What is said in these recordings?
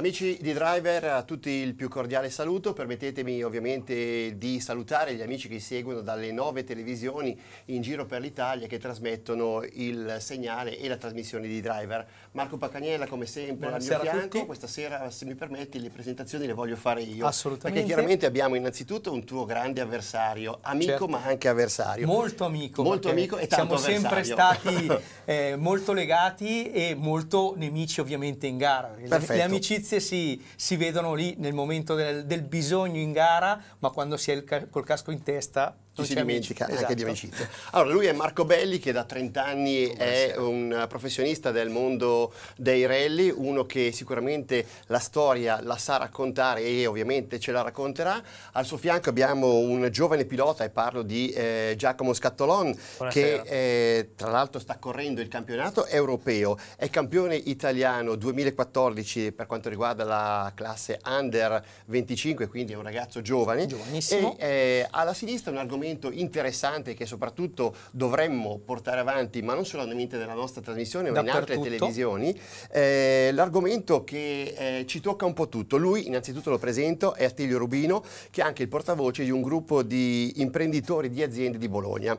Amici di Driver, a tutti il più cordiale saluto. Permettetemi ovviamente di salutare gli amici che seguono dalle nove televisioni in giro per l'Italia che trasmettono il segnale e la trasmissione di Driver. Marco Pacaniella, come sempre, al mio fianco. Questa sera, se mi permetti, le presentazioni le voglio fare io. Assolutamente. Perché chiaramente abbiamo innanzitutto un tuo grande avversario, amico certo. ma anche avversario. Molto amico. Molto amico e tanto Siamo avversario. sempre stati eh, molto legati e molto nemici ovviamente in gara. Perfetto. Le amicizie notizie si, si vedono lì nel momento del, del, bisogno in gara, ma quando si è il, col casco in testa non si dimentica amici. anche esatto. di amicizia. Allora, lui è Marco Belli che da 30 anni Buonasera. è un professionista del mondo dei rally, uno che sicuramente la storia la sa raccontare e ovviamente ce la racconterà. Al suo fianco abbiamo un giovane pilota e parlo di eh, Giacomo Scattolon Buonasera. che eh, tra l'altro sta correndo il campionato europeo, è campione italiano 2014 per quanto riguarda la classe under 25, quindi è un ragazzo giovane. Giovanissimo. E eh, alla sinistra un argomento argomento interessante che soprattutto dovremmo portare avanti, ma non solamente nella nostra trasmissione, ma in altre televisioni. Eh, l'argomento che eh, ci tocca un po' tutto. Lui, innanzitutto lo presento, è Attilio Rubino, che è anche il portavoce di un gruppo di imprenditori di aziende di Bologna.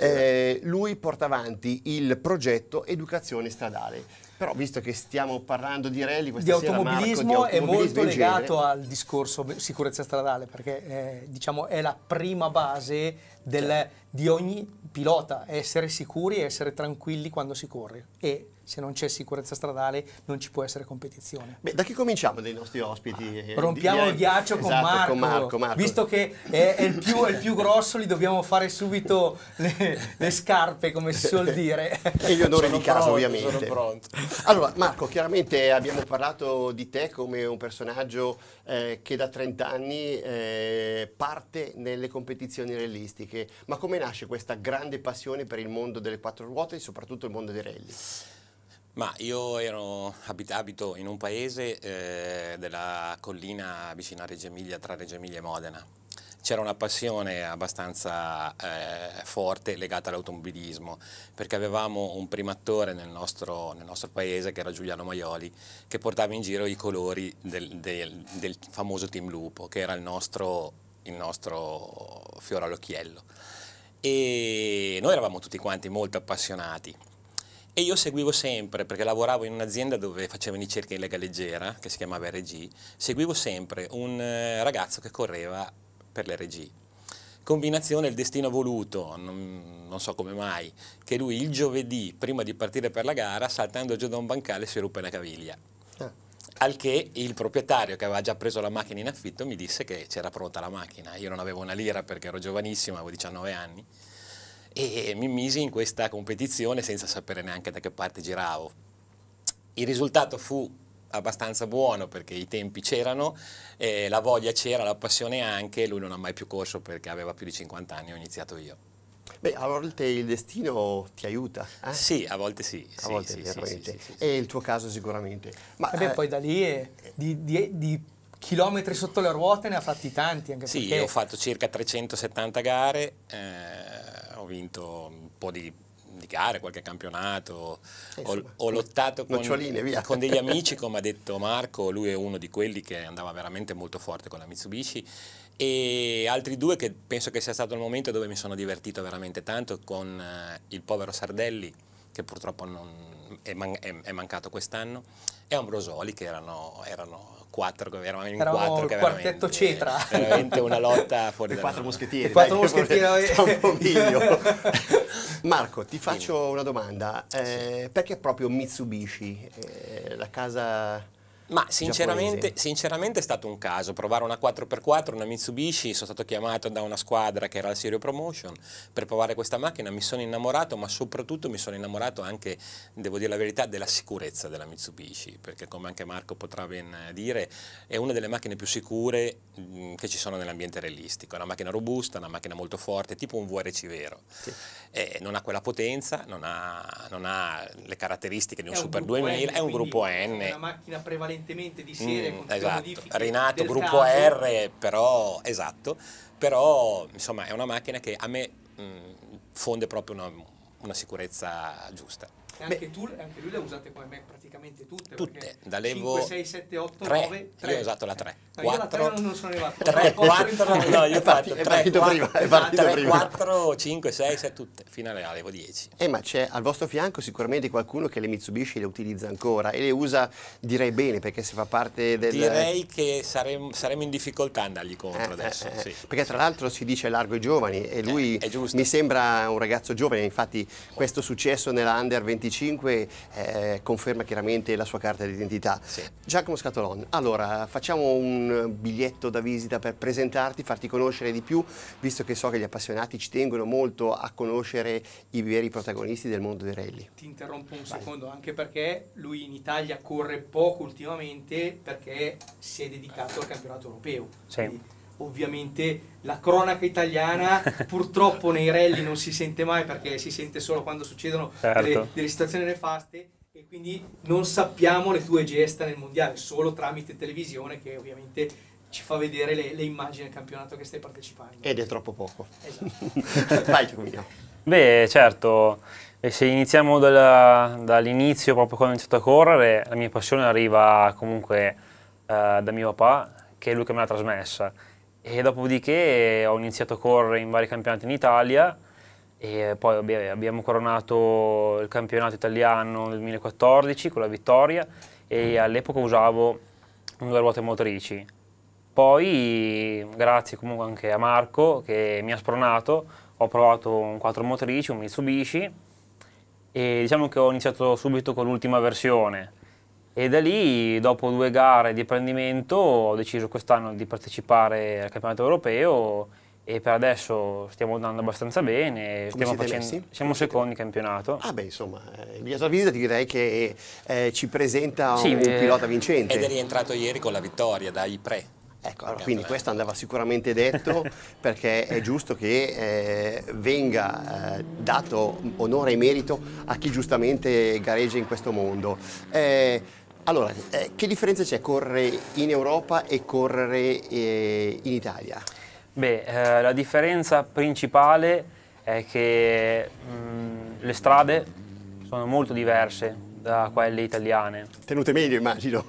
Eh, lui porta avanti il progetto Educazione Stradale però visto che stiamo parlando di rally questa di sera, automobilismo Marco, di automobilismo è molto legato al discorso sicurezza stradale perché eh, diciamo è la prima base del, certo. di ogni pilota, essere sicuri e essere tranquilli quando si corre e se non c'è sicurezza stradale non ci può essere competizione. Beh, da chi cominciamo dei nostri ospiti? Ah, rompiamo eh, il ghiaccio esatto, con, Marco. con Marco, Marco. Visto che è, è, il più, è, il più, grosso, gli dobbiamo fare subito le, le scarpe, come si suol dire. e gli onori di casa, pronto, ovviamente. Allora, Marco, chiaramente abbiamo parlato di te come un personaggio eh, che da 30 anni eh, parte nelle competizioni realistiche. Ma come nasce questa grande passione per il mondo delle quattro ruote e soprattutto il mondo dei rally? Ma io ero, abito in un paese eh, della collina vicino a Reggio Emilia, tra Reggio Emilia e Modena. C'era una passione abbastanza eh, forte legata all'automobilismo, perché avevamo un primatore nel nostro, nel nostro, paese, che era Giuliano Maioli, che portava in giro i colori del, del, del famoso Team Lupo, che era il nostro, il nostro fiore all'occhiello. E noi eravamo tutti quanti molto appassionati e io seguivo sempre, perché lavoravo in un'azienda dove facevano i cerchi in lega leggera, che si chiamava RG, seguivo sempre un eh, ragazzo che correva per l'RG. Combinazione il destino voluto, non, non, so come mai, che lui il giovedì, prima di partire per la gara, saltando giù da un bancale si ruppe la caviglia. Eh. Al che il proprietario che aveva già preso la macchina in affitto mi disse che c'era pronta la macchina. Io non avevo una lira perché ero giovanissimo, avevo 19 anni e mi misi in questa competizione senza sapere neanche da che parte giravo. Il risultato fu abbastanza buono perché i tempi c'erano, eh, la voglia c'era, la passione anche, lui non ha mai più corso perché aveva più di 50 anni, e ho iniziato io. Beh, a volte il destino ti aiuta. Eh? Sì, a volte sì. A sì, volte sì, veramente. Sì, e il tuo caso sicuramente. Ma Vabbè, eh, poi da lì è, eh, di, di, di chilometri sotto le ruote ne ha fatti tanti. Anche sì, perché... ho fatto circa 370 gare. Eh, ho vinto un po' di, di gare, qualche campionato, ho, ho, lottato con, con degli amici, come ha detto Marco, lui è uno di quelli che andava veramente molto forte con la Mitsubishi e altri due che penso che sia stato il momento dove mi sono divertito veramente tanto con eh, il povero Sardelli che purtroppo non, è, man è, mancato quest'anno e Ambrosoli che erano, erano quattro, eravamo in Eravamo quattro. Che quartetto cetra. Veramente una lotta fuori da quattro moschettieri. Quattro moschettieri. Marco, ti faccio Dimmi. una domanda. Eh, perché proprio Mitsubishi, eh, la casa ma sinceramente, sinceramente, è stato un caso, provare una 4x4, una Mitsubishi, sono stato chiamato da una squadra che era al Serio Promotion per provare questa macchina, mi sono innamorato ma soprattutto mi sono innamorato anche, devo dire la verità, della sicurezza della Mitsubishi, perché come anche Marco potrà ben eh, dire è una delle macchine più sicure mm, che ci sono nell'ambiente realistico, è una macchina robusta, una macchina molto forte, tipo un VRC vero, sì. eh, non ha quella potenza, non ha, non ha le caratteristiche di un, un Super 2000, è un gruppo N. È una macchina prevalente evidentemente di serie mm, esatto. rinato gruppo caso. R però esatto però insomma è una macchina che a me mh, mm, fonde proprio una, una sicurezza giusta e anche, Beh, tu, anche lui le ha usate come me praticamente tutte. Tutte, dall'Evo 5, 6, 7, 8, 3, 9, 3. Io ho usato la 3. 4, eh, la 3 non sono arrivato. 3, 4, 4 no, io ho fatto 3, 4, 3, 4, 5, 6, 7, tutte, fino all'Evo 10. Eh, ma c'è al vostro fianco sicuramente qualcuno che le Mitsubishi le utilizza ancora e le usa direi bene perché se fa parte del... Direi che saremmo, saremo in difficoltà a andargli contro eh, adesso. Eh, eh sì. Eh. Perché tra l'altro si dice largo ai giovani e lui mi sembra un ragazzo giovane, infatti oh. questo successo nella Under 23 2025 eh, conferma chiaramente la sua carta d'identità. Sì. Giacomo Scatolon, allora facciamo un biglietto da visita per presentarti, farti conoscere di più, visto che so che gli appassionati ci tengono molto a conoscere i veri protagonisti del mondo dei rally. Ti interrompo un Vai. secondo, anche perché lui in Italia corre poco ultimamente perché si è dedicato al campionato europeo. Sì ovviamente la cronaca italiana purtroppo nei rally non si sente mai perché si sente solo quando succedono certo. delle, delle, situazioni nefaste e quindi non sappiamo le tue gesta nel mondiale solo tramite televisione che ovviamente ci fa vedere le, le immagini del campionato che stai partecipando ed è troppo poco esatto. vai beh certo e eh, se iniziamo dalla, dall'inizio proprio quando ho iniziato a correre la mia passione arriva comunque uh, da mio papà che è lui che me l'ha trasmessa e dopodiché eh, ho iniziato a correre in vari campionati in Italia e poi abbiamo coronato il campionato italiano nel 2014 con la vittoria e all'epoca usavo due ruote motrici. Poi, grazie comunque anche a Marco che mi ha spronato, ho provato un quattro motrici, un Mitsubishi e diciamo che ho iniziato subito con l'ultima versione e da lì dopo due gare di apprendimento ho deciso quest'anno di partecipare al campionato europeo e per adesso stiamo andando abbastanza bene, stiamo facendo, siamo Come secondi in campionato. Ah beh, insomma, eh, Via Salvini ti direi che eh, ci presenta sì, un eh, pilota vincente. Ed è rientrato ieri con la vittoria dai pre. Ecco, allora, quindi questo andava sicuramente detto perché è giusto che eh, venga eh, dato onore e merito a chi giustamente gareggia in questo mondo. Eh, allora, eh, che differenza c'è correre in Europa e correre eh, in Italia? Beh, eh, la differenza principale è che mh, mm, le strade sono molto diverse da quelle italiane. Tenute meglio immagino.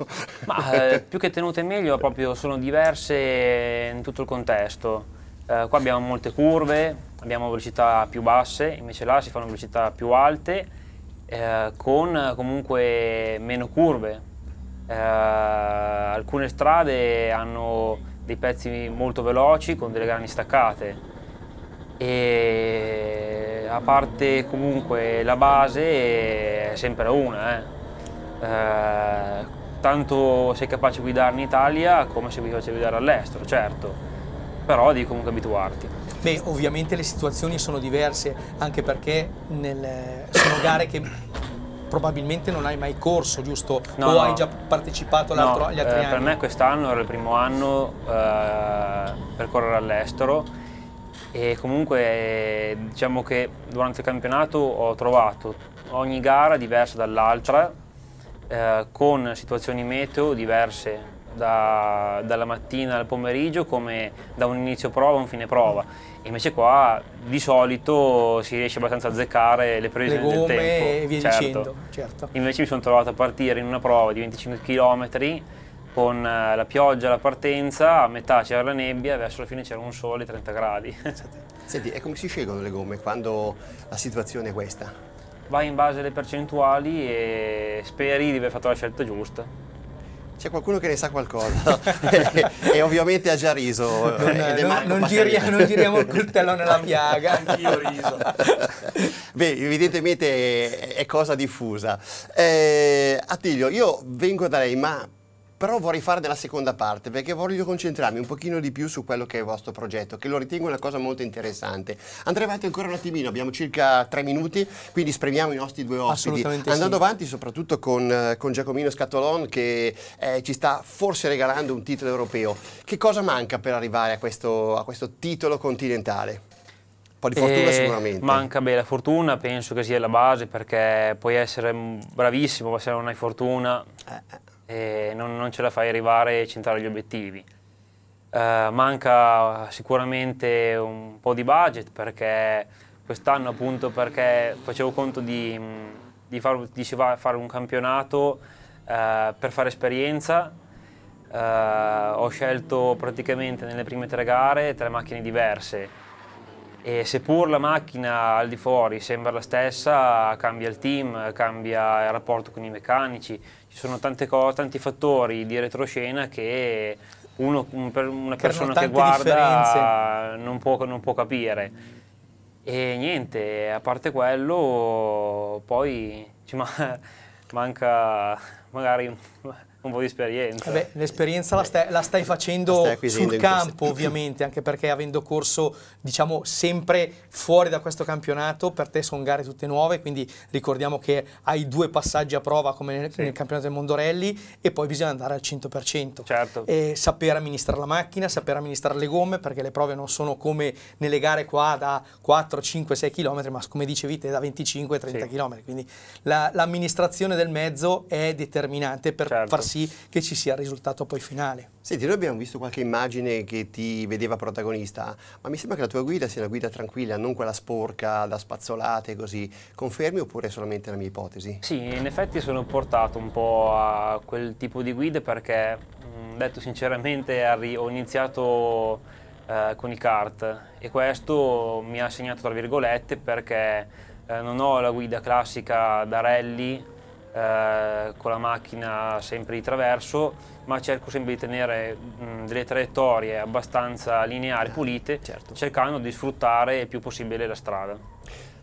Ma eh, più che tenute meglio proprio sono diverse in tutto il contesto. Eh, qua abbiamo molte curve, abbiamo velocità più basse, invece là si fanno velocità più alte eh, con eh, comunque meno curve. Eh, alcune strade hanno dei pezzi molto veloci con delle grandi staccate e a parte comunque la base è sempre una. Eh. Eh, tanto sei capace di guidare in Italia come se mi facevi guidare all'estero, certo però devi comunque abituarti. Beh, ovviamente le situazioni sono diverse, anche perché nel, sono gare che probabilmente non hai mai corso, giusto? No, o hai già partecipato no, agli altri eh, anni? Per me quest'anno era il primo anno eh, per correre all'estero e comunque eh, diciamo che durante il campionato ho trovato ogni gara diversa dall'altra eh, con situazioni meteo diverse da, dalla mattina al pomeriggio come da un inizio prova a un fine prova. Invece qua di solito si riesce abbastanza a azzeccare le previsioni le del tempo. E via certo. dicendo, certo. Invece mi sono trovato a partire in una prova di 25 km con eh, la pioggia la partenza, a metà c'era la nebbia, verso la fine c'era un sole 30 gradi. Esatto. Senti, e come si scelgono le gomme quando la situazione è questa? Vai in base alle percentuali e speri di aver fatto la scelta giusta c'è qualcuno che ne sa qualcosa e, e, ovviamente ha già riso. Eh, non, non, giriamo, non, giriamo il coltello nella piaga, anch'io riso. Beh, evidentemente è, è cosa diffusa. Eh, Attilio, io vengo da lei, ma però vorrei fare della seconda parte perché voglio concentrarmi un pochino di più su quello che è il vostro progetto, che lo ritengo una cosa molto interessante. Andremo avanti ancora un attimino, abbiamo circa tre minuti, quindi spremiamo i nostri due ospiti. Andando sì. avanti soprattutto con, eh, con, Giacomino Scatolon che eh, ci sta forse regalando un titolo europeo. Che cosa manca per arrivare a questo, a questo titolo continentale? po' di fortuna eh, sicuramente. Manca beh, la fortuna penso che sia la base perché puoi essere bravissimo, ma se non hai fortuna... Eh, eh e non, non ce la fai arrivare e centrare gli obiettivi. Uh, manca sicuramente un po' di budget perché quest'anno appunto perché facevo conto di, mm, di, far, di fare un campionato uh, per fare esperienza uh, ho scelto praticamente nelle prime tre gare tre macchine diverse e seppur la macchina al di fuori sembra la stessa cambia il team, cambia il rapporto con i meccanici ci sono cose, tanti fattori di retroscena che uno, un, per una persona che guarda non può, non può, capire. E niente, a parte quello, poi ci manca magari un po' di esperienza. Eh beh, l'esperienza la, la, stai facendo la stai sul campo ovviamente, anche perché avendo corso diciamo sempre fuori da questo campionato, per te sono gare tutte nuove, quindi ricordiamo che hai due passaggi a prova come nel, sì. nel campionato del Mondorelli e poi bisogna andare al 100%. Certo. E saper amministrare la macchina, sapere amministrare le gomme, perché le prove non sono come nelle gare qua da 4, 5, 6 km, ma come dicevi te da 25, 30 sì. km. Quindi l'amministrazione la, del mezzo è determinante per certo. far sì sì che ci sia il risultato poi finale. Senti, noi abbiamo visto qualche immagine che ti vedeva protagonista, ma mi sembra che la tua guida sia una guida tranquilla, non quella sporca, da spazzolate così. Confermi oppure è solamente la mia ipotesi? Sì, in effetti sono portato un po' a quel tipo di guide perché, mm, detto sinceramente, ho iniziato eh, con i kart e questo mi ha segnato tra virgolette perché eh, non ho la guida classica da rally eh, con la macchina sempre di traverso, ma cerco sempre di tenere mh, mm, delle traiettorie abbastanza lineari, ah, pulite, certo. cercando di sfruttare il più possibile la strada.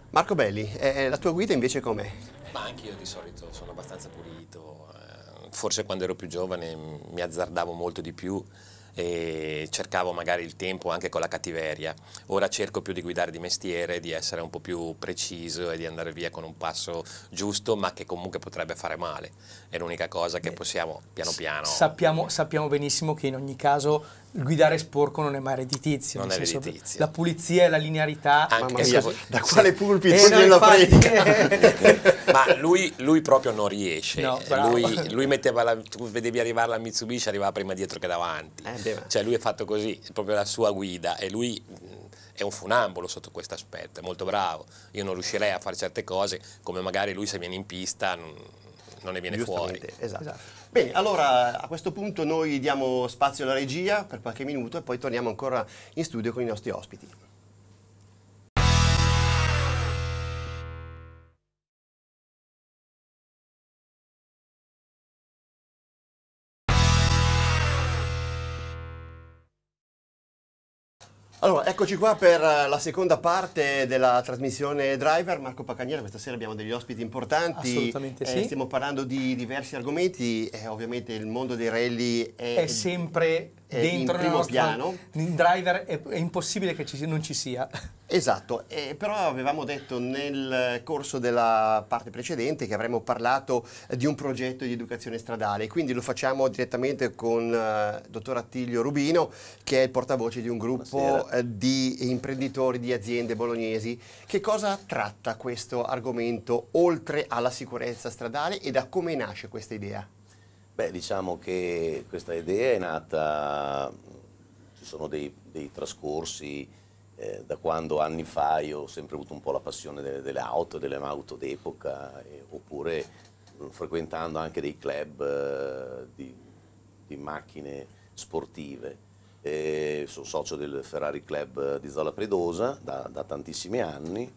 Marco Belli, eh, la tua guida invece com'è? Ma anche io di solito sono abbastanza pulito, eh, forse quando ero più giovane mi azzardavo molto di più, e cercavo magari il tempo anche con la cattiveria. Ora cerco più di guidare di mestiere, di essere un po' più preciso e di andare via con un passo giusto, ma che comunque potrebbe fare male. È l'unica cosa che possiamo piano piano. Sappiamo, sappiamo benissimo che in ogni caso il guidare sporco non è mai redditizio. Non è senso, redditizio. La pulizia e la linearità. Anche mia, so, da quale sì. pulpito eh, glielo predica? Ma lui, lui, proprio non riesce. No, eh, lui, lui, metteva la, tu vedevi arrivare la Mitsubishi, arrivava prima dietro che davanti. Eh, cioè lui è fatto così, è proprio la sua guida e lui mm, è un funambolo sotto questo aspetto, è molto bravo. Io non riuscirei a fare certe cose come magari lui se viene in pista non, mm, non ne viene fuori. Esatto. esatto. Bene, allora a questo punto noi diamo spazio alla regia per qualche minuto e poi torniamo ancora in studio con i nostri ospiti. Allora, eccoci qua per eh, la seconda parte della trasmissione Driver. Marco Pacagnera, questa sera abbiamo degli ospiti importanti. Assolutamente eh, sì. stiamo parlando di diversi argomenti. Eh, ovviamente il mondo dei rally è... È sempre eh, dentro il nostra, piano. In driver è, è impossibile che ci, non ci sia. Esatto, eh, però avevamo detto nel corso della parte precedente che avremmo parlato eh, di un progetto di educazione stradale, quindi lo facciamo direttamente con il uh, eh, dottor Attilio Rubino, che è il portavoce di un gruppo uh, di imprenditori, di aziende bolognesi. Che cosa tratta questo argomento oltre alla sicurezza stradale e da come nasce questa idea? Beh, diciamo che questa idea è nata, ci sono dei, dei trascorsi eh, da quando anni fa io ho sempre avuto un po' la passione delle, delle auto, delle auto d'epoca, eh, oppure mm, frequentando anche dei club eh, di, di, macchine sportive. Eh, sono socio del Ferrari Club di Zola Predosa da, da tantissimi anni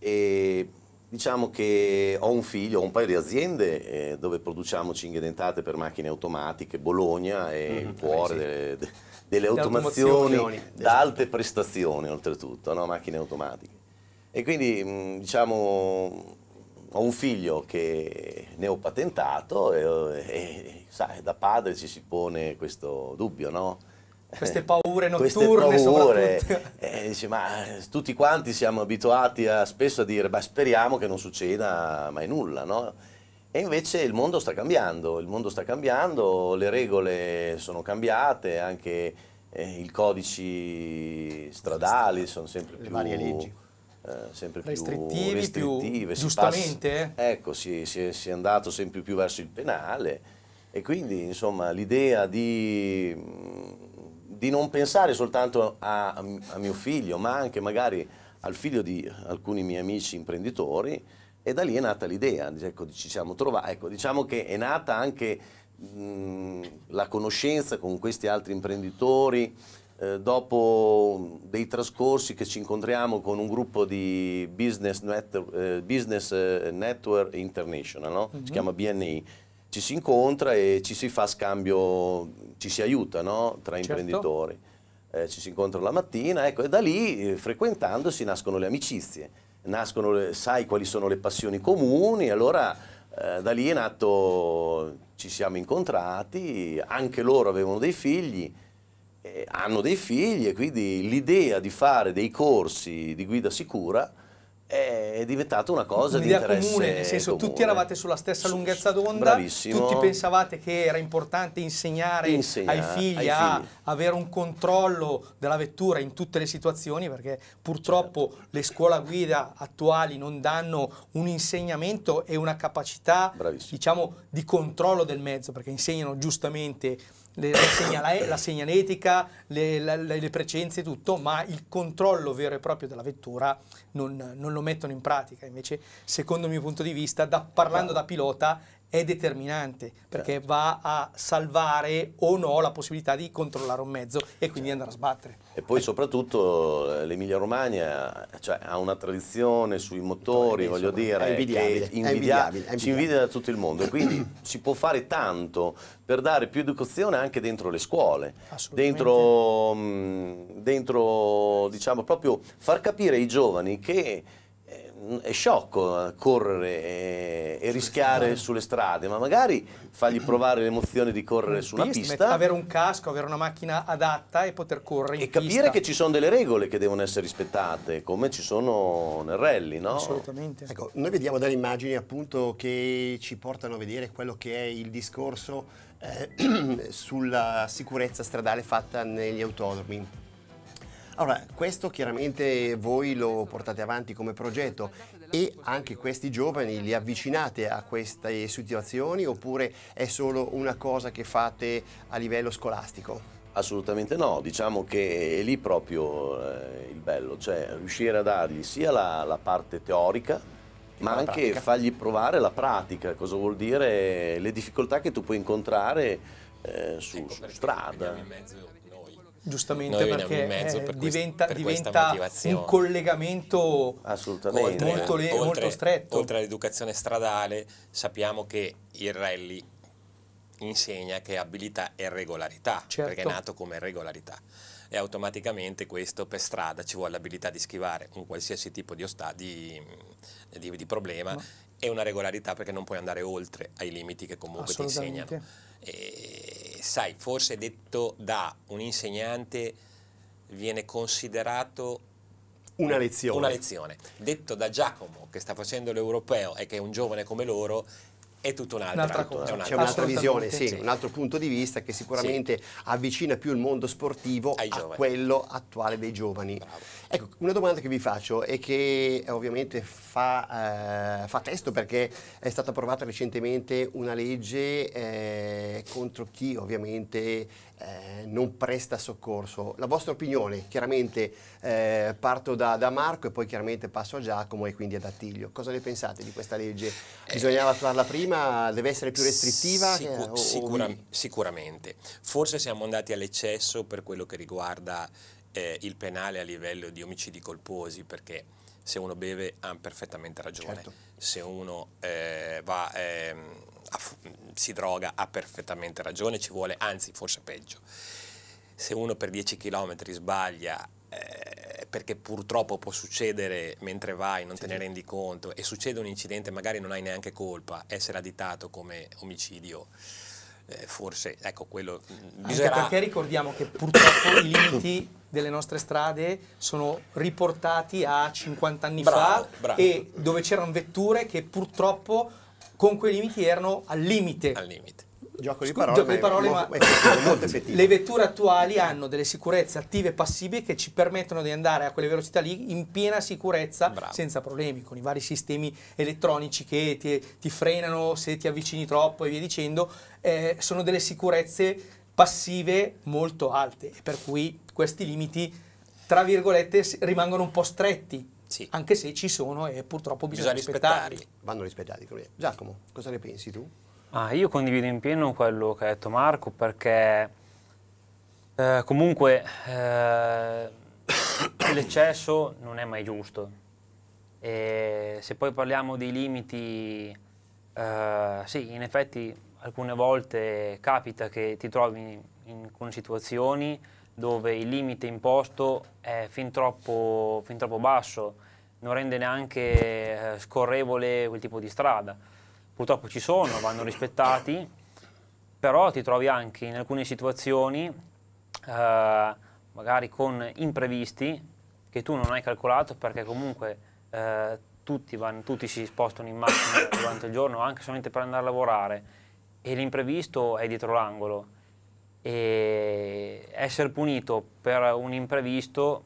e Diciamo che ho un figlio, ho un paio di aziende eh, dove produciamo cinghie dentate per macchine automatiche, Bologna è mm-hmm. il mm -hmm, cuore sì. delle, de, delle automazioni, automazioni da alte diciamo. prestazioni oltretutto, no? macchine automatiche. E quindi mm, diciamo ho un figlio che ne ho patentato e, e, e sai, da padre ci si pone questo dubbio, no? queste paure notturne queste paure, eh, dice, ma eh, tutti quanti siamo abituati a, spesso a dire beh, speriamo che non succeda mai nulla no? e invece il mondo sta cambiando il mondo sta cambiando le regole sono cambiate anche eh, i codici stradali sono sempre le più varie leggi eh, sempre più restrittive, restrittive più, giustamente passa, ecco si, si, si è andato sempre più verso il penale e quindi insomma l'idea di di non pensare soltanto a, a mio figlio, ma anche magari al figlio di alcuni miei amici imprenditori e da lì è nata l'idea, ecco, ci siamo trovati, ecco, diciamo che è nata anche mh, la conoscenza con questi altri imprenditori, eh, dopo dei trascorsi che ci incontriamo con un gruppo di Business, Net, eh, Business eh, Network International, no? mm -hmm. si mhm. chiama BNI, ci si incontra e ci si fa scambio, ci si aiuta no? tra certo. imprenditori. Eh, ci si incontra la mattina, ecco, e da lì, eh, frequentandosi, nascono le amicizie, nascono le, sai quali sono le passioni comuni, allora eh, da lì è nato, ci siamo incontrati, anche loro avevano dei figli, eh, hanno dei figli e quindi l'idea di fare dei corsi di guida sicura è diventata una cosa Un'idea di interesse comune, nel senso comune. tutti eravate sulla stessa lunghezza d'onda, Bravissimo. tutti pensavate che era importante insegnare, Insegna, ai, figli ai a figli. avere un controllo della vettura in tutte le situazioni perché purtroppo certo. le scuola guida attuali non danno un insegnamento e una capacità diciamo, di controllo del mezzo perché insegnano giustamente le, la, segnale, la, segnaletica, le, la, le, precenze e tutto, ma il controllo vero e proprio della vettura non, non, lo mettono in pratica. Invece, secondo il mio punto di vista, da, parlando da pilota, è determinante perché certo. va a salvare o no la possibilità di controllare un mezzo e quindi certo. andare a sbattere. E poi soprattutto eh, l'Emilia Romagna cioè, ha una tradizione sui motori, voglio dire, è invidiabile, invidia è invidiabile, è invidiabile. ci invidia da tutto il mondo e quindi si può fare tanto per dare più educazione anche dentro le scuole, dentro, mm, dentro diciamo proprio far capire ai giovani che Mm, è sciocco eh, correre e, e rischiare sulle strade, ma magari fargli provare l'emozione di correre su una pista. Avere un casco, avere una macchina adatta e poter correre. E capire pista. che ci sono delle regole che devono essere rispettate, come ci sono nel rally, no? Assolutamente. Ecco, noi vediamo delle immagini appunto che ci portano a vedere quello che è il discorso eh, sulla sicurezza stradale fatta negli autodromi. Allora, questo chiaramente voi lo portate avanti come progetto e anche questi giovani li avvicinate a queste situazioni oppure è solo una cosa che fate a livello scolastico? Assolutamente no, diciamo che è lì proprio eh, il bello, cioè riuscire a dargli sia la, la parte teorica, ma anche pratica. fargli provare la pratica, cosa vuol dire le difficoltà che tu puoi incontrare eh, su, ecco su strada. In mezzo giustamente perché eh, per diventa, per diventa un collegamento Assolutamente. molto, oltre, molto, stretto. Oltre all'educazione stradale sappiamo che il rally insegna che abilità è regolarità, certo. perché è certo. nato come regolarità e automaticamente questo per strada ci vuole l'abilità di schivare un qualsiasi tipo di, di, di, di problema no. e una regolarità perché non puoi andare oltre ai limiti che comunque ti insegnano. E sai, forse detto da un insegnante viene considerato una lezione. una lezione. Detto da Giacomo che sta facendo l'europeo e che è un giovane come loro, è tutto un'altra, un'altra cosa. C'è un'altra visione, sì, sì. un altro punto di vista che sicuramente sì. avvicina più il mondo sportivo a quello attuale dei giovani. Bravo. Ecco, una domanda che vi faccio e che eh, ovviamente fa, eh, fa testo perché è stata approvata recentemente una legge eh, contro chi ovviamente eh, non presta soccorso. La vostra opinione, chiaramente eh, parto da, da, Marco e poi chiaramente passo a Giacomo e quindi ad Attilio. Cosa ne pensate di questa legge? Eh, Bisognava attuarla prima? Deve essere più restrittiva? Sicur o, o sicura vi? sicuramente. Forse siamo andati all'eccesso per quello che riguarda eh, il penale a livello di omicidi colposi perché se uno beve ha perfettamente ragione, certo. se uno eh, va, eh, si droga ha perfettamente ragione, ci vuole anzi forse peggio. Se uno per 10 km sbaglia eh, perché purtroppo può succedere mentre vai, non sì. te ne rendi conto e succede un incidente, magari non hai neanche colpa, essere additato come omicidio eh, forse ecco quello bisognerà... Mm, Anche perché ricordiamo che purtroppo i limiti delle nostre strade sono riportati a 50 anni bravo, fa bravo. e dove c'erano vetture che purtroppo con quei limiti erano al limite. Al limite gioco di parole, gioco di parole ma, ma le vetture attuali hanno delle sicurezze attive e passive che ci permettono di andare a quelle velocità lì in piena sicurezza Bravo. senza problemi con i vari sistemi elettronici che ti, ti, frenano se ti avvicini troppo e via dicendo eh, sono delle sicurezze passive molto alte per cui questi limiti tra virgolette rimangono un po' stretti sì. anche se ci sono e purtroppo bisogna, bisogna rispettarli. Vanno rispettati. Giacomo, cosa ne pensi tu? Ah, io condivido in pieno quello che ha detto Marco perché eh, comunque eh, l'eccesso non è mai giusto. E se poi parliamo dei limiti, eh, sì, in effetti alcune volte capita che ti trovi in, in, con situazioni dove il limite imposto è fin troppo, fin troppo basso, non rende neanche eh, scorrevole quel tipo di strada purtroppo ci sono, vanno rispettati, però ti trovi anche in alcune situazioni, eh, magari con imprevisti, che tu non hai calcolato perché comunque eh, tutti, vanno, tutti si spostano in macchina durante il giorno, anche solamente per andare a lavorare, e l'imprevisto è dietro l'angolo. E essere punito per un imprevisto,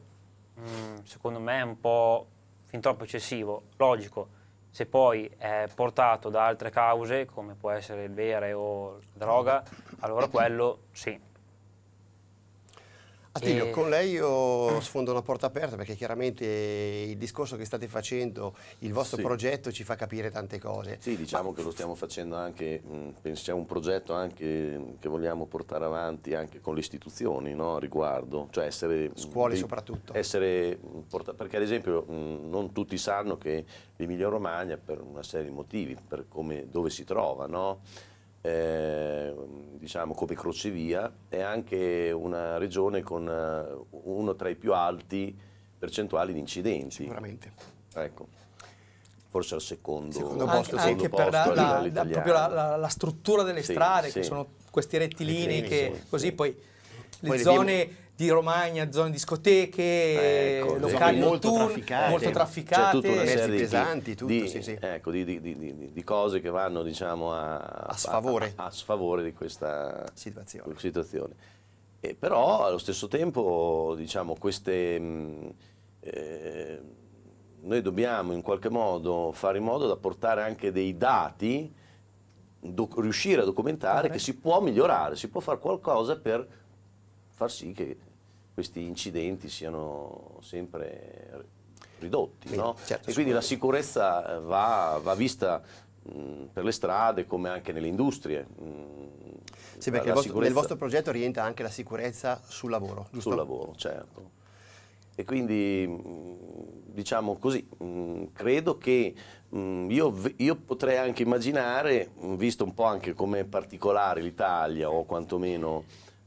mh, mm, secondo me, è un po' fin troppo eccessivo, logico se poi è portato da altre cause, come può essere il bere o la droga, allora quello sì, Attilio, e... con lei io sfondo una porta aperta perché chiaramente il discorso che state facendo, il vostro sì. progetto ci fa capire tante cose. Sì, diciamo Ma... che lo stiamo facendo anche, mm, pensiamo un progetto anche che vogliamo portare avanti anche con le istituzioni no, a riguardo, cioè essere... Mm, Scuole dei, soprattutto. Essere, mm, perché ad esempio non tutti sanno che l'Emilia Romagna per una serie di motivi, per come, dove si trova, no? Ehm, diciamo come crocevia, è anche una regione con eh, uno tra i più alti percentuali di incidenti. Sicuramente. Ecco. Forse al secondo, secondo posto, anche, secondo anche posto per la, la, la, la, la struttura delle sì, strade, sì. che sono questi rettilinei, che così poi le poi zone di Romagna, zone discoteche, ecco, locali molto notturni, trafficate, molto trafficate, c'è cioè, tutta una serie pesanti, tutto, di, sì, sì. Ecco, di, di, di, cose che vanno diciamo, a, a, sfavore. A, a, sfavore. di questa situazione. situazione. E però allo stesso tempo diciamo, queste, mh, mm, eh, noi dobbiamo in qualche modo fare in modo da portare anche dei dati, riuscire a documentare Corre. che si può migliorare, si può fare qualcosa per far sì che questi incidenti siano sempre ridotti. Quindi, no? certo, e quindi la sicurezza eh, va, va vista mh, per le strade come anche nelle industrie. Mh, sì, perché vostro, sicurezza... nel vostro progetto rientra anche la sicurezza sul lavoro, giusto? Sul lavoro, certo. E quindi, diciamo così, credo che io, io, potrei anche immaginare, visto un po' anche come particolare l'Italia o quantomeno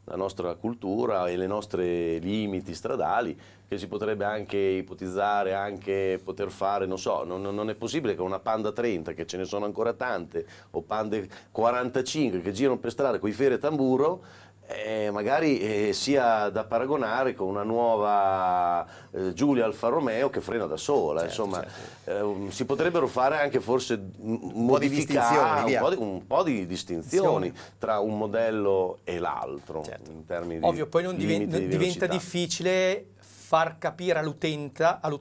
la nostra cultura e le nostre limiti stradali, che si potrebbe anche ipotizzare, anche poter fare, non so, non, non, è possibile che una Panda 30, che ce ne sono ancora tante, o Panda 45 che girano per strada con i ferri e tamburo, eh, magari eh, sia da paragonare con una nuova eh, Giulia Alfa Romeo che frena da sola, certo, insomma certo. Eh, um, si potrebbero fare anche forse un po' di distinzioni, un po di, un po di distinzioni tra un modello e l'altro certo. in termini Ovvio, di poi non diven di diventa difficile far capire all'utenza all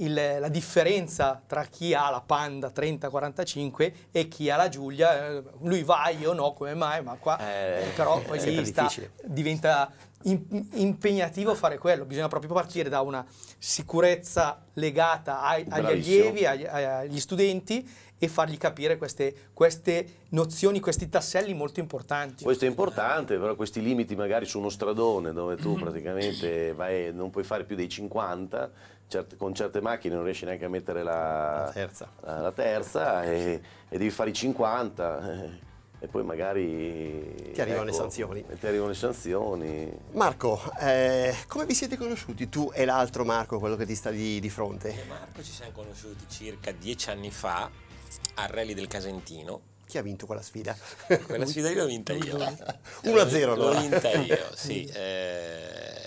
il, la differenza tra chi ha la Panda 30-45 e chi ha la Giulia, eh, lui va, io no, come mai, ma qua eh, però poi sta, diventa impegnativo fare quello, bisogna proprio partire da una sicurezza legata ai, agli allievi, agli, agli, studenti e fargli capire queste, queste, nozioni, questi tasselli molto importanti. Questo è importante, però questi limiti magari su uno stradone dove tu mhm. praticamente vai, non puoi fare più dei 50, certe, con certe macchine non riesci neanche a mettere la, la terza, la, la terza e, e, devi fare i 50 e poi magari... Ti arrivano ecco, le sanzioni. Ti arrivano le sanzioni. Marco, eh, come vi siete conosciuti tu e l'altro Marco, quello che ti sta di, di fronte? E eh, Marco ci siamo conosciuti circa dieci anni fa al Rally del Casentino. Chi ha vinto quella sfida? Quella sfida l'ho vinta io. 1-0 allora. L'ho vinta io, sì. Eh,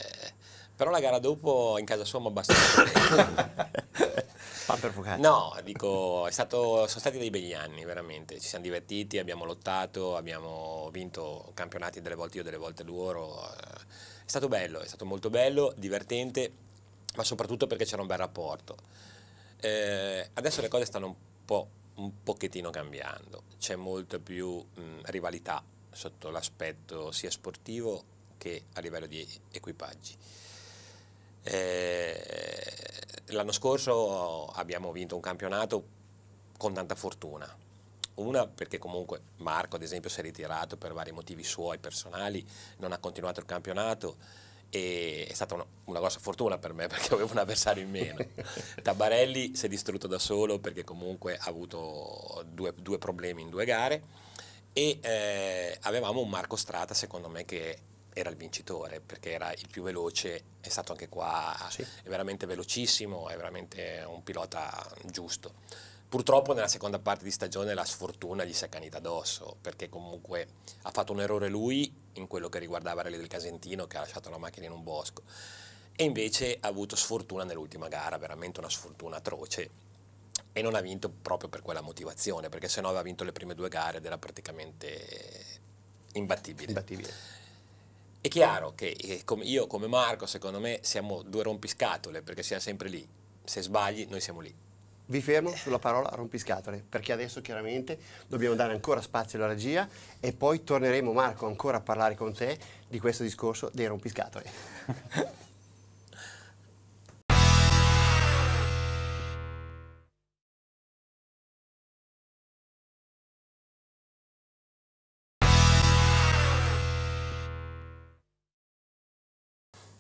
però la gara dopo in casa sua mi ha abbastanza Pan per focaccia. No, dico, stato, sono stati dei begli anni, veramente. Ci siamo divertiti, abbiamo lottato, abbiamo vinto campionati delle volte io, delle volte loro. Eh, è stato bello, è stato molto bello, divertente, ma soprattutto perché c'era un bel rapporto. Eh, adesso le cose stanno un po' un pochettino cambiando, c'è molto più mh, mm, rivalità sotto l'aspetto sia sportivo che a livello di equipaggi. Eh, l'anno scorso abbiamo vinto un campionato con tanta fortuna. Una perché comunque Marco ad esempio si è ritirato per vari motivi suoi personali, non ha continuato il campionato e è stata una, una grossa fortuna per me perché avevo un avversario in meno. Tabarelli si è distrutto da solo perché comunque ha avuto due, due problemi in due gare e eh, avevamo un Marco Strata secondo me che era il vincitore perché era il più veloce, è stato anche qua, sì. è veramente velocissimo, è veramente un pilota giusto. Purtroppo nella seconda parte di stagione la sfortuna gli si è canita addosso, perché comunque ha fatto un errore lui in quello che riguardava Rally del Casentino, che ha lasciato la macchina in un bosco, e invece ha avuto sfortuna nell'ultima gara, veramente una sfortuna atroce, e non ha vinto proprio per quella motivazione, perché se no aveva vinto le prime due gare ed era praticamente imbattibile. imbattibile. È chiaro che eh, io come Marco, secondo me, siamo due rompiscatole perché siamo sempre lì. Se sbagli, noi siamo lì. Vi fermo sulla parola rompiscatole, perché adesso chiaramente dobbiamo dare ancora spazio alla regia e poi torneremo Marco ancora a parlare con te di questo discorso dei rompiscatole.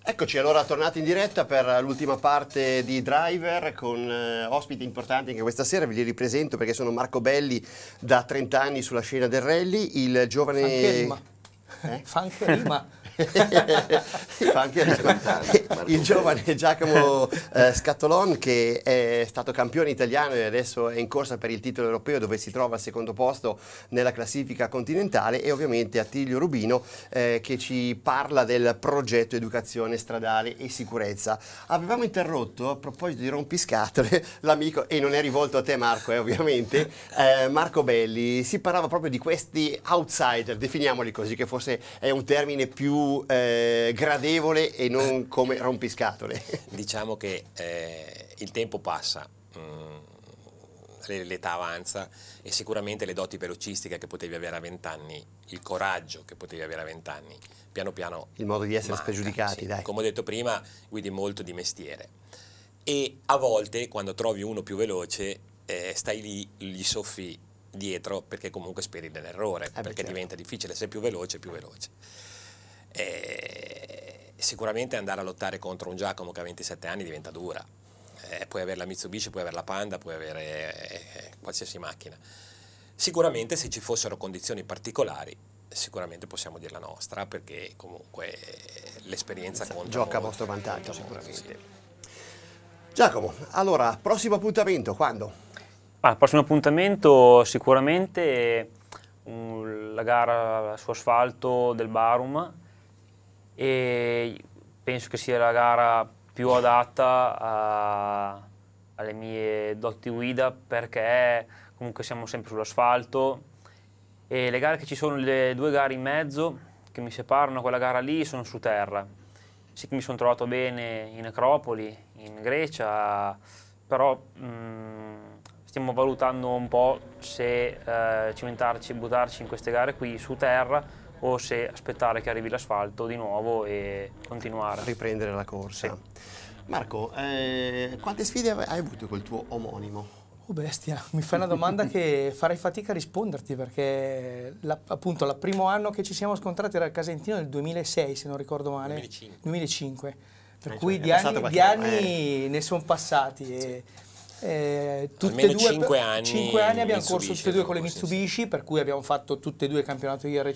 Eccoci allora tornati in diretta per l'ultima parte di Driver con eh, ospiti importanti anche questa sera, ve li ripresento perché sono Marco Belli da 30 anni sulla scena del rally, il giovane... Anche rima. Eh? Fa Fa anche riscontrare. Il giovane Giacomo eh, Scattolon che è stato campione italiano e adesso è in corsa per il titolo europeo dove si trova al secondo posto nella classifica continentale e ovviamente Attilio Rubino eh, che ci parla del progetto educazione stradale e sicurezza. Avevamo interrotto a proposito di rompiscatole l'amico, e non è rivolto a te Marco eh, ovviamente, eh, Marco Belli, si parlava proprio di questi outsider, definiamoli così che forse è un termine più eh, gradevole e non come rompiscatole? Diciamo che eh, il tempo passa, mm, l'età avanza e sicuramente le doti velocistiche che potevi avere a vent'anni, il coraggio che potevi avere a vent'anni, piano piano... Il modo di essere manca, spregiudicati, sì. dai. Come ho detto prima, guidi molto di mestiere. E a volte, quando trovi uno più veloce, eh, stai lì, gli soffi dietro perché comunque speri nell'errore, eh, perché certo. diventa difficile, sei più veloce, più veloce. E eh, sicuramente andare a lottare contro un Giacomo che ha 27 anni diventa dura. Eh, puoi avere la Mitsubishi, puoi avere la Panda, puoi avere eh, qualsiasi macchina. Sicuramente se ci fossero condizioni particolari, sicuramente possiamo dire la nostra, perché comunque eh, l'esperienza conta. Gioca a vostro vantaggio sicuramente. Sì. Giacomo, allora, prossimo appuntamento, quando? Ah, prossimo appuntamento sicuramente mm, la gara su asfalto del Barum e penso che sia la gara più adatta a, alle mie doti guida perché comunque siamo sempre sull'asfalto e le gare che ci sono, le due gare in mezzo che mi separano quella gara lì sono su terra. Sì che mi sono trovato bene in Acropoli, in Grecia, però mh, stiamo valutando un po' se eh, cimentarci e buttarci in queste gare qui su terra o se aspettare che arrivi l'asfalto di nuovo e continuare. Riprendere la corsa. Sì. Marco, eh, quante sfide hai avuto col tuo omonimo? Oh bestia, mi fai una domanda che farei fatica a risponderti perché la, appunto il primo anno che ci siamo scontrati era il Casentino nel 2006 se non ricordo male, 2005, 2005. per eh, cui cioè, di anni, di anni eh. ne sono passati sì. Eh, tutte e due, 5 anni, 5 anni abbiamo Mitsubishi, corso tutte e due con le Mitsubishi, sì. per cui abbiamo fatto tutte e due il campionato IRC,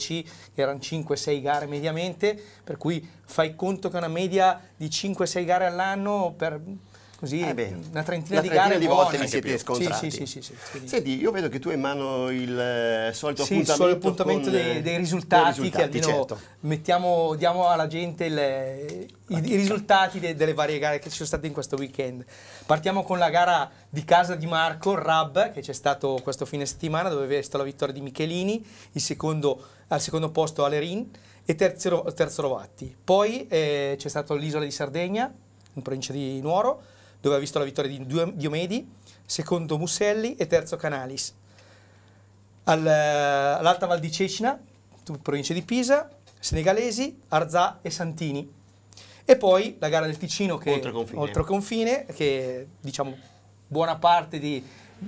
che erano 5-6 gare mediamente, per cui fai conto che una media di 5-6 gare all'anno per Così eh beh, una trentina, trentina di gare di volte vi siete scontrati. Sì, sì, sì, sì, Senti, io vedo che tu hai in mano il eh, solito sì, appuntamento, appuntamento eh, dei, dei, risultati, dei, risultati, che almeno certo. mettiamo, diamo alla gente le, eh, i, i, risultati de, delle varie gare che ci sono state in questo weekend. Partiamo con la gara di casa di Marco, Rab, che c'è stato questo fine settimana dove è stata la vittoria di Michelini, il secondo, al secondo posto Alerin e terzo, terzo Rovatti. Poi eh, c'è stato l'Isola di Sardegna, in provincia di Nuoro, dove ha visto la vittoria di Diomedi, secondo Musselli e terzo Canalis. Eh, all'Alta Val di Cecina, provincia di Pisa, Senegalesi, Arzà e Santini. E poi la gara del Ticino che oltre confine, oltre confine che diciamo buona parte di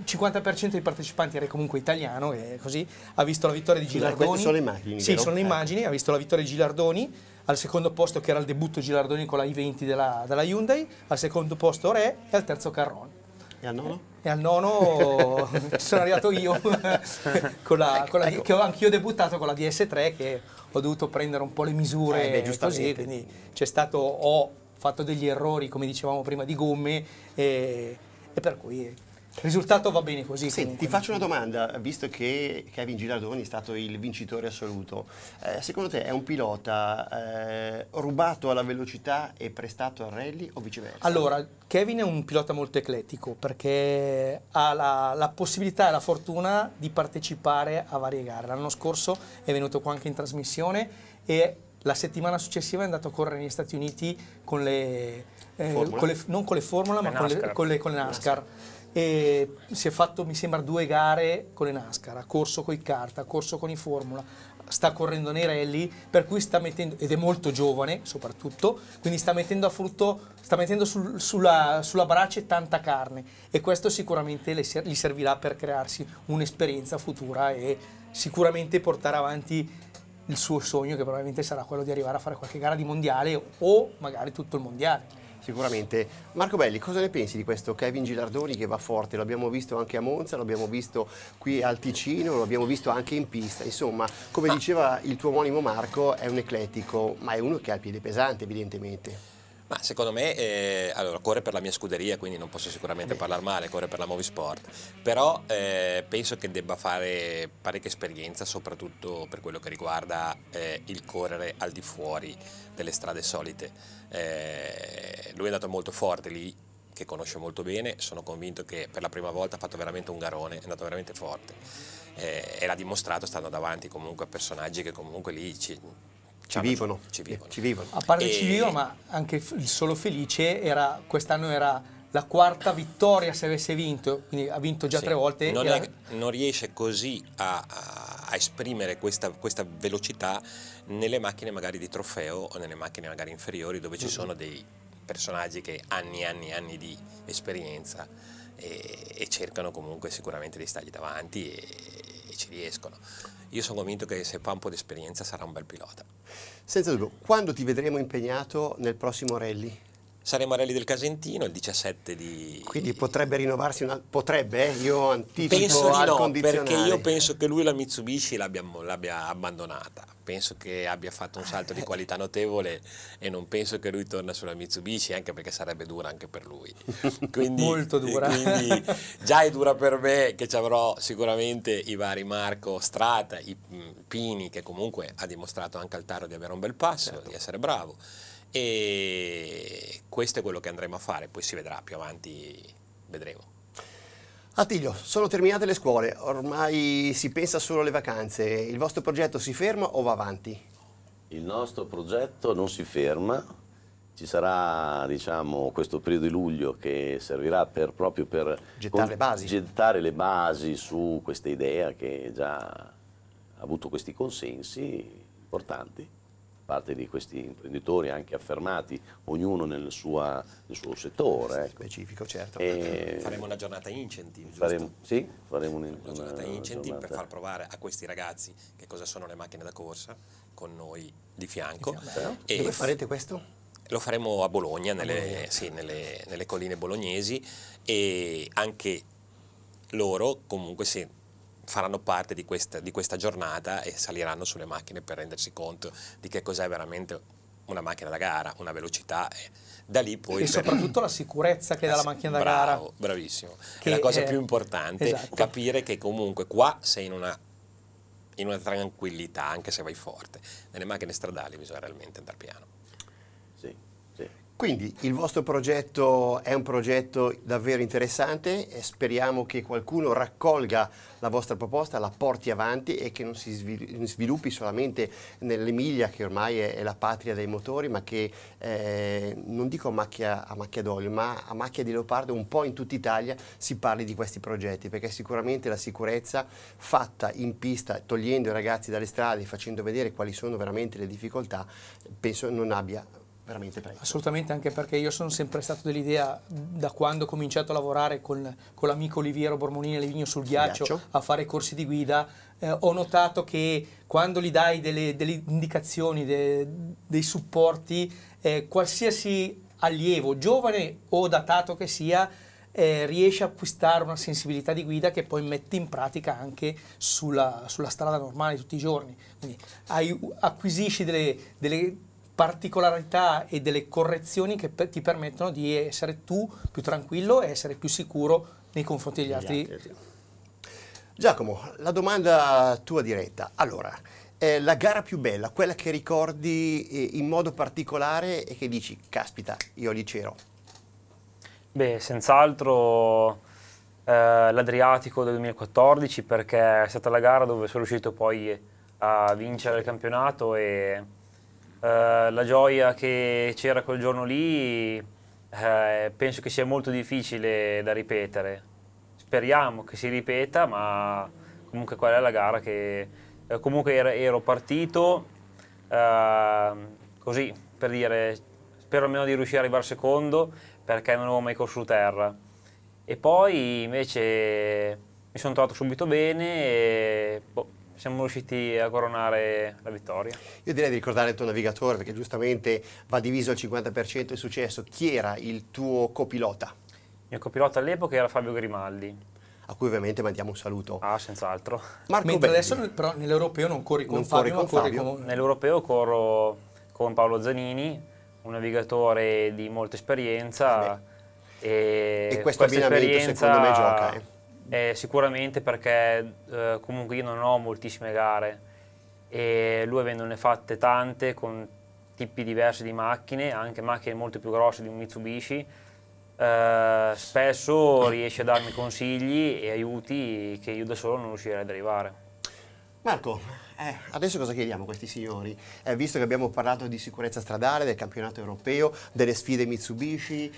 50% dei partecipanti era comunque italiano e così ha visto la vittoria di Gilardoni. Queste sono le immagini. Sì, sono le ecco. immagini, ha visto la vittoria di Gilardoni al secondo posto che era il debutto Girardoni con la I-20 della, della Hyundai, al secondo posto Re e al terzo Carrone. E al nono? E al nono sono arrivato io, con la, ecco, con la, ecco. che ho anch'io debuttato con la DS3 che ho dovuto prendere un po' le misure eh, beh, così, quindi c'è stato, ho fatto degli errori come dicevamo prima di gomme e, eh, e per cui risultato va bene così. Senti, ti faccio una domanda, visto che Kevin Girardoni è stato il vincitore assoluto. Eh, secondo te è un pilota eh, rubato alla velocità e prestato al rally o viceversa? Allora, Kevin è un pilota molto eclettico perché ha la, la possibilità e la fortuna di partecipare a varie gare. L'anno scorso è venuto qua anche in trasmissione e la settimana successiva è andato a correre negli Stati Uniti con le, eh, con le non con le Formula, le ma NASCAR. con le, con le, con NASCAR. NASCAR e si è fatto mi sembra due gare con le NASCAR, ha corso con i kart, ha corso con i Formula, sta correndo nei rally, per cui sta mettendo, ed è molto giovane soprattutto, quindi sta mettendo a frutto, sta mettendo sul, sulla, sulla, brace tanta carne e questo sicuramente le, gli servirà per crearsi un'esperienza futura e sicuramente portare avanti il suo sogno che probabilmente sarà quello di arrivare a fare qualche gara di mondiale o magari tutto il mondiale sicuramente. Marco Belli, cosa ne pensi di questo Kevin Gilardoni che va forte? L'abbiamo visto anche a Monza, l'abbiamo visto qui al Ticino, l'abbiamo visto anche in pista. Insomma, come diceva il tuo omonimo Marco, è un eclettico, ma è uno che ha il piede pesante evidentemente. Ma secondo me, eh, allora, corre per la mia scuderia, quindi non posso sicuramente parlare male, corre per la Movisport, però eh, penso che debba fare parecchia esperienza, soprattutto per quello che riguarda eh, il correre al di fuori delle strade solite. Eh, lui è andato molto forte lì, che conosce molto bene, sono convinto che per la prima volta ha fatto veramente un garone, è andato veramente forte e eh, l'ha dimostrato stando davanti comunque a personaggi che comunque lì ci, ci vivono. ci eh, vivono. Ci vivono. A parte e... ci vivono, ma anche il solo felice era quest'anno era la quarta vittoria se avesse vinto, quindi ha vinto già sì. tre volte. Non, era... non riesce così a, a esprimere questa, questa, velocità nelle macchine magari di trofeo o nelle macchine magari inferiori dove ci mm-hmm. sono dei personaggi che anni e anni e anni di esperienza e, e, cercano comunque sicuramente di stargli davanti e, e ci riescono io sono convinto che se fa un po' di esperienza sarà un bel pilota. Senza dubbio, quando ti vedremo impegnato nel prossimo rally? Saremo a Rally del Casentino il 17 di... Quindi potrebbe rinnovarsi una... potrebbe? Eh? Io anticipo penso di no, perché io penso che lui la Mitsubishi l'abbia, abbandonata. Penso che abbia fatto un salto di qualità notevole e non penso che lui torna sulla Mitsubishi, anche perché sarebbe dura anche per lui. Quindi, Molto dura. Quindi già è dura per me che ci avrò sicuramente i vari Marco Strata, i mm, Pini, che comunque ha dimostrato anche al Taro di avere un bel passo, certo. di essere bravo e questo è quello che andremo a fare, poi si vedrà più avanti, vedremo. Attilio, sono terminate le scuole, ormai si pensa solo alle vacanze, il vostro progetto si ferma o va avanti? Il nostro progetto non si ferma, ci sarà diciamo, questo periodo di luglio che servirà per, proprio per gettare le, basi. gettare le basi su questa idea che già ha avuto questi consensi importanti parte di questi imprenditori anche affermati, ognuno nel, sua, nel suo settore. Ecco. Specifico, certo. E... Faremo una giornata incentive, faremo, Sì, faremo un, una, giornata incentive giornata... per far provare a questi ragazzi che cosa sono le macchine da corsa con noi di fianco. Di eh? E Dove farete questo? Lo faremo a Bologna, nelle, a sì, nelle, nelle colline bolognesi e anche loro comunque si faranno parte di questa, di questa giornata e saliranno sulle macchine per rendersi conto di che cos'è veramente una macchina da gara, una velocità. Da lì poi e soprattutto la sicurezza che dà la eh macchina da bravo, gara. Bravissimo. Che è la cosa è... più importante, esatto. capire che comunque qua sei in una, in una tranquillità, anche se vai forte. Nelle macchine stradali bisogna realmente andare piano. Quindi il vostro progetto è un progetto davvero interessante e speriamo che qualcuno raccolga la vostra proposta, la porti avanti e che non si sviluppi solamente nell'Emilia che ormai è, la patria dei motori ma che eh, non dico a macchia, a macchia d'olio ma a macchia di leopardo un po' in tutta Italia si parli di questi progetti perché sicuramente la sicurezza fatta in pista togliendo i ragazzi dalle strade e facendo vedere quali sono veramente le difficoltà penso non abbia veramente presto. Assolutamente, anche perché io sono sempre stato dell'idea, da quando ho cominciato a lavorare con, con l'amico Oliviero Bormonini a Livigno sul ghiaccio, ghiaccio, a fare corsi di guida, eh, ho notato che quando gli dai delle, delle indicazioni, de, dei supporti, eh, qualsiasi allievo, giovane o datato che sia, eh, riesce a acquistare una sensibilità di guida che poi mette in pratica anche sulla, sulla strada normale tutti i giorni. Quindi hai, acquisisci delle, delle particolarità e delle correzioni che per, ti permettono di essere tu più tranquillo e essere più sicuro nei confronti degli altri. Giacomo, la domanda tua diretta. Allora, eh, la gara più bella, quella che ricordi eh, in modo particolare e che dici, caspita, io lì c'ero. Beh, senz'altro eh, l'Adriatico del 2014 perché è stata la gara dove sono riuscito poi a vincere il campionato e eh, la gioia che c'era quel giorno lì eh, penso che sia molto difficile da ripetere. Speriamo che si ripeta, ma comunque qual è la gara che eh, comunque ero, ero partito eh, così per dire spero almeno di riuscire ad arrivare secondo perché non avevo mai corso su terra. E poi invece mi sono trovato subito bene e boh, siamo riusciti a coronare la vittoria. Io direi di ricordare il tuo navigatore perché giustamente va diviso al 50% il successo. Chi era il tuo copilota? Il mio copilota all'epoca era Fabio Grimaldi a cui ovviamente mandiamo un saluto. Ah, senz'altro. Marco Mentre Belli. adesso però nell'europeo non corri con non Fabio, corri con Fabio. Con... Nell'europeo corro con Paolo Zanini, un navigatore di molta esperienza. E, e questa, questa esperienza secondo me gioca. Eh. Eh, sicuramente perché eh, comunque io non ho moltissime gare e lui avendone fatte tante con tipi diversi di macchine, anche macchine molto più grosse di un Mitsubishi, eh, spesso riesce a darmi consigli e aiuti che io da solo non riuscirei ad arrivare. Marco, eh, adesso cosa chiediamo a questi signori? Eh, visto che abbiamo parlato di sicurezza stradale, del campionato europeo, delle sfide Mitsubishi,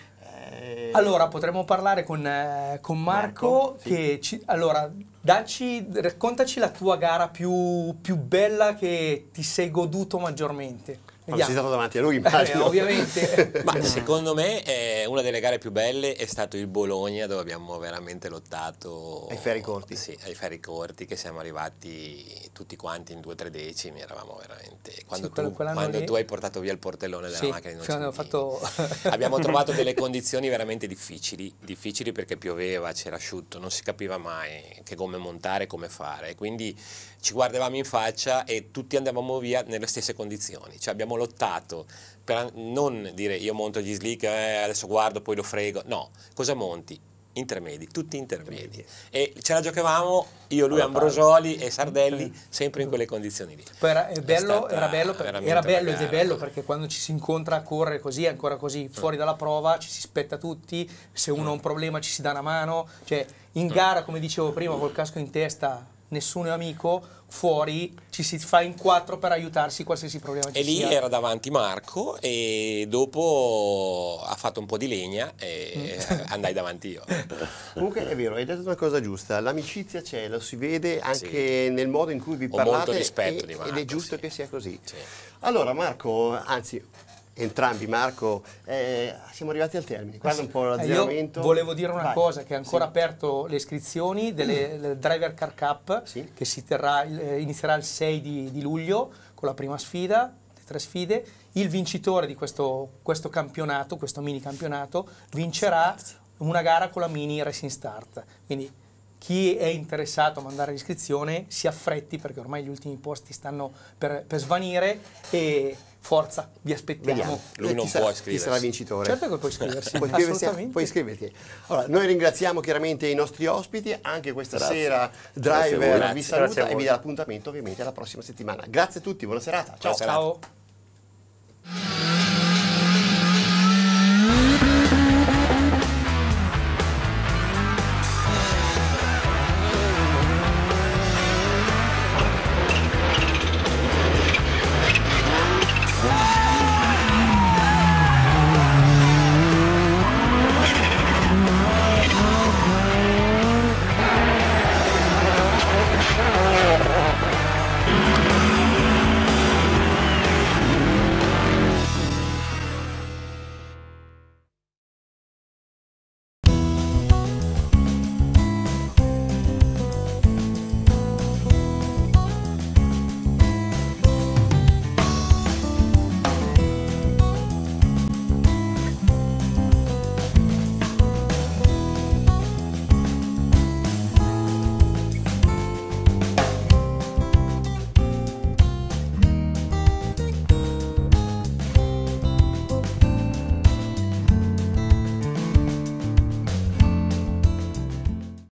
eh, allora, potremmo parlare con, eh, con Marco, Marco sì. ci, allora, dacci, raccontaci la tua gara più, più bella che ti sei goduto maggiormente. Non sei stato davanti a lui, eh, immagino. Eh, ovviamente. Ma secondo me eh, una delle gare più belle è stato il Bologna, dove abbiamo veramente lottato. Ai ferri corti. Sì, ai ferri corti, che siamo arrivati tutti quanti in due o tre decimi. Eravamo veramente. Quando, sì, tu, quando lì... tu, hai portato via il portellone della sì, macchina, non cioè, fatto... abbiamo trovato delle condizioni veramente difficili. Difficili perché pioveva, c'era asciutto, non si capiva mai che gomme montare, come fare. Quindi ci guardavamo in faccia e tutti andavamo via nelle stesse condizioni, cioè abbiamo lottato per non dire io monto gli slick, eh, adesso guardo, poi lo frego, no, cosa monti? intermedi, tutti intermedi. E ce la giocavamo io, lui, Ambrosoli e Sardelli, sempre in quelle condizioni lì. Poi era, bello, era bello, era bello ed è bello perché quando ci si incontra a correre così, ancora così, mm. fuori dalla prova, ci si spetta tutti, se uno ha mm. un problema ci si dà una mano, cioè in mm. gara, come dicevo prima, col casco in testa nessuno è amico, fuori ci si fa in quattro per aiutarsi qualsiasi problema e ci E lì sia. era davanti Marco e dopo ha fatto un po' di legna e mm. andai davanti io. Comunque è vero, hai detto una cosa giusta, l'amicizia c'è, lo si vede anche sì. nel modo in cui vi Ho molto rispetto e, di Marco, ed è giusto sì. che sia così. Sì. Allora Marco, anzi entrambi, Marco, eh, siamo arrivati al termine, guarda un po' eh, l'azzeramento. Io volevo dire una Vai. cosa, che è ancora sì. aperto le iscrizioni delle, mm. del Driver Car Cup, sì. che si terrà, eh, inizierà il 6 di, di, luglio con la prima sfida, le tre sfide. Il vincitore di questo, questo campionato, questo mini campionato, vincerà una gara con la mini Racing Start. Quindi chi è interessato a mandare l'iscrizione si affretti perché ormai gli ultimi posti stanno per, per svanire e forza, vi aspettiamo. Vediamo. Eh, Lui non sarà, può iscriversi. Chi sarà vincitore? Certo che puoi iscriversi, puoi iscriversi, puoi iscriverti. Allora, noi ringraziamo chiaramente i nostri ospiti, anche questa Grazie. sera Driver Grazie. vi saluta Grazie e vi dà l'appuntamento ovviamente alla prossima settimana. Grazie a tutti, buona serata. Ciao. Buona serata. Ciao.